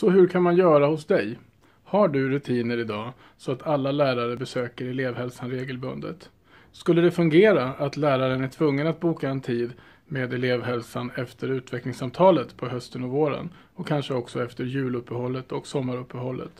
Så hur kan man göra hos dig? Har du rutiner idag så att alla lärare besöker elevhälsan regelbundet? Skulle det fungera att läraren är tvungen att boka en tid med elevhälsan efter utvecklingssamtalet på hösten och våren och kanske också efter juluppehållet och sommaruppehållet?